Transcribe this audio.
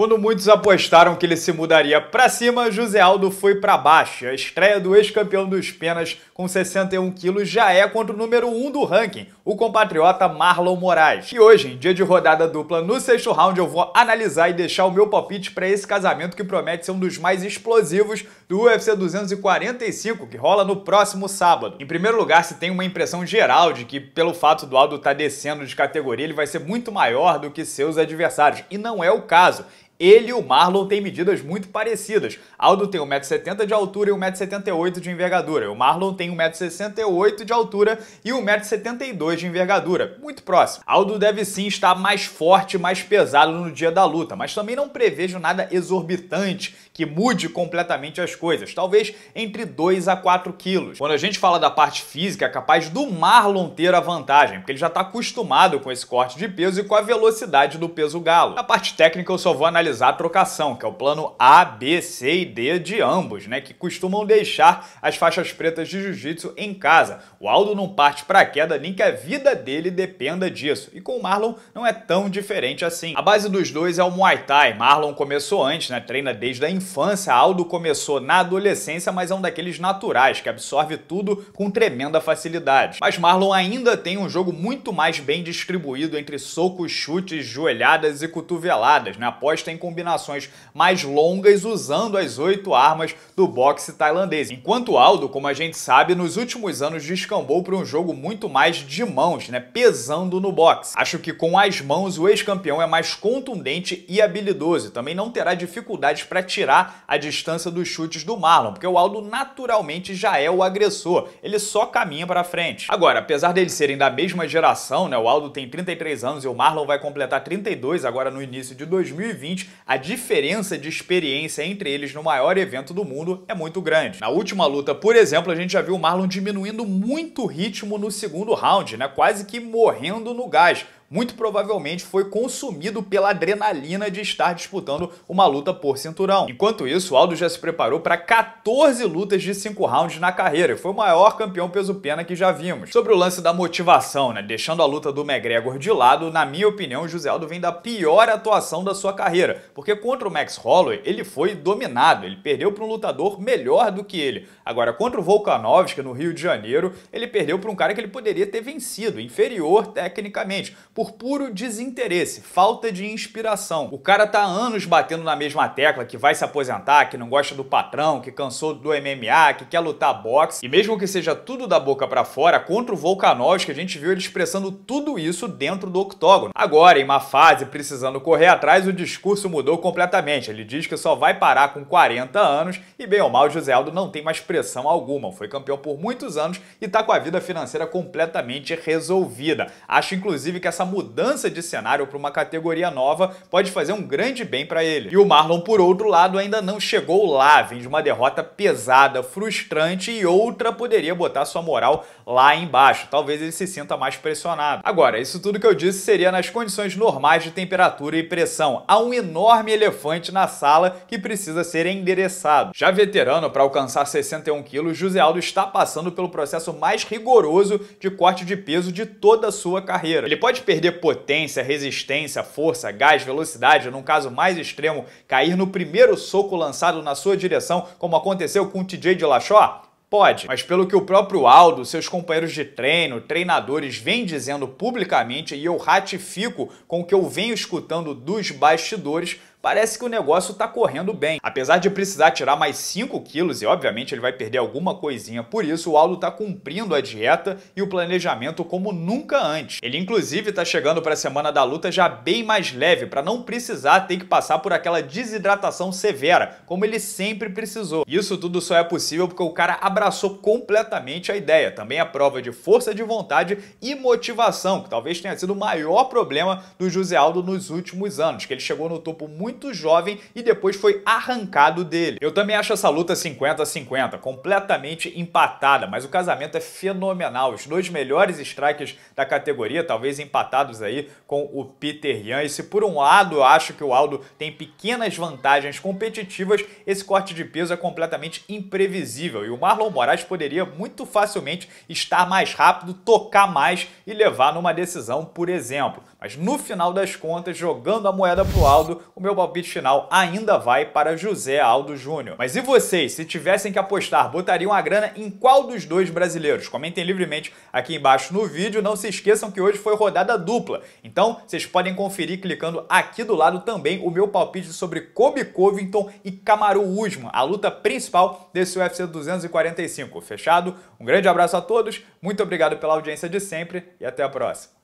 Quando muitos apostaram que ele se mudaria para cima, José Aldo foi para baixo. A estreia do ex-campeão dos penas com 61 quilos já é contra o número 1 do ranking, o compatriota Marlon Moraes. E hoje, em dia de rodada dupla no sexto round, eu vou analisar e deixar o meu palpite para esse casamento que promete ser um dos mais explosivos do UFC 245, que rola no próximo sábado. Em primeiro lugar, se tem uma impressão geral de que, pelo fato do Aldo estar tá descendo de categoria, ele vai ser muito maior do que seus adversários, e não é o caso. Ele e o Marlon têm medidas muito parecidas. Aldo tem 1,70m de altura e 1,78m de envergadura. O Marlon tem 1,68m de altura e 1,72m de envergadura. Muito próximo. Aldo deve sim estar mais forte, mais pesado no dia da luta, mas também não prevejo nada exorbitante que mude completamente as coisas. Talvez entre 2 a 4 quilos. Quando a gente fala da parte física, é capaz do Marlon ter a vantagem, porque ele já está acostumado com esse corte de peso e com a velocidade do peso galo. Na parte técnica eu só vou analisar realizar a trocação, que é o plano A, B, C e D de ambos, né, que costumam deixar as faixas pretas de jiu-jitsu em casa. O Aldo não parte para queda nem que a vida dele dependa disso. E com o Marlon não é tão diferente assim. A base dos dois é o Muay Thai. Marlon começou antes, né, treina desde a infância. Aldo começou na adolescência, mas é um daqueles naturais que absorve tudo com tremenda facilidade. Mas Marlon ainda tem um jogo muito mais bem distribuído entre socos, chutes, joelhadas e cotoveladas, né? Aposta em combinações mais longas usando as oito armas do boxe tailandês. Enquanto Aldo, como a gente sabe, nos últimos anos descambou para um jogo muito mais de mãos, né, pesando no boxe. Acho que com as mãos o ex-campeão é mais contundente e habilidoso, também não terá dificuldades para tirar a distância dos chutes do Marlon, porque o Aldo naturalmente já é o agressor, ele só caminha para frente. Agora, apesar deles serem da mesma geração, né, o Aldo tem 33 anos e o Marlon vai completar 32 agora no início de 2020, a diferença de experiência entre eles no maior evento do mundo é muito grande. Na última luta, por exemplo, a gente já viu o Marlon diminuindo muito o ritmo no segundo round, né? quase que morrendo no gás, muito provavelmente foi consumido pela adrenalina de estar disputando uma luta por cinturão. Enquanto isso, o Aldo já se preparou para 14 lutas de 5 rounds na carreira e foi o maior campeão peso-pena que já vimos. Sobre o lance da motivação, né, deixando a luta do McGregor de lado, na minha opinião, o José Aldo vem da pior atuação da sua carreira, porque contra o Max Holloway ele foi dominado, ele perdeu para um lutador melhor do que ele. Agora, contra o Volkanovski no Rio de Janeiro, ele perdeu para um cara que ele poderia ter vencido, inferior tecnicamente por puro desinteresse, falta de inspiração. O cara tá há anos batendo na mesma tecla que vai se aposentar, que não gosta do patrão, que cansou do MMA, que quer lutar boxe. E mesmo que seja tudo da boca para fora, contra o Volkanovski a gente viu ele expressando tudo isso dentro do octógono. Agora, em uma fase precisando correr atrás, o discurso mudou completamente. Ele diz que só vai parar com 40 anos e bem ou mal José Aldo não tem mais pressão alguma. Foi campeão por muitos anos e tá com a vida financeira completamente resolvida. Acho inclusive que essa mudança de cenário para uma categoria nova pode fazer um grande bem para ele. E o Marlon, por outro lado, ainda não chegou lá, vem de uma derrota pesada, frustrante e outra poderia botar sua moral lá embaixo. Talvez ele se sinta mais pressionado. Agora, isso tudo que eu disse seria nas condições normais de temperatura e pressão. Há um enorme elefante na sala que precisa ser endereçado. Já veterano para alcançar 61 quilos, José Aldo está passando pelo processo mais rigoroso de corte de peso de toda a sua carreira. Ele pode perder perder potência, resistência, força, gás, velocidade, num caso mais extremo, cair no primeiro soco lançado na sua direção, como aconteceu com o TJ de Lachó? Pode, mas pelo que o próprio Aldo, seus companheiros de treino, treinadores vêm dizendo publicamente e eu ratifico com o que eu venho escutando dos bastidores, parece que o negócio tá correndo bem. Apesar de precisar tirar mais 5 quilos, e obviamente ele vai perder alguma coisinha por isso, o Aldo tá cumprindo a dieta e o planejamento como nunca antes. Ele inclusive tá chegando para a semana da luta já bem mais leve, para não precisar ter que passar por aquela desidratação severa, como ele sempre precisou. Isso tudo só é possível porque o cara abraçou completamente a ideia. Também a prova de força de vontade e motivação, que talvez tenha sido o maior problema do José Aldo nos últimos anos, que ele chegou no topo muito muito jovem e depois foi arrancado dele. Eu também acho essa luta 50-50, completamente empatada, mas o casamento é fenomenal. Os dois melhores strikers da categoria, talvez empatados aí com o Peter Yan. E se por um lado eu acho que o Aldo tem pequenas vantagens competitivas, esse corte de peso é completamente imprevisível e o Marlon Moraes poderia muito facilmente estar mais rápido, tocar mais e levar numa decisão, por exemplo. Mas no final das contas, jogando a moeda pro Aldo, o meu palpite final ainda vai para José Aldo Júnior. Mas e vocês, se tivessem que apostar, botariam a grana em qual dos dois brasileiros? Comentem livremente aqui embaixo no vídeo. Não se esqueçam que hoje foi rodada dupla. Então, vocês podem conferir clicando aqui do lado também o meu palpite sobre Kobe Covington e Camaro Usman, a luta principal desse UFC 245. Fechado? Um grande abraço a todos, muito obrigado pela audiência de sempre e até a próxima.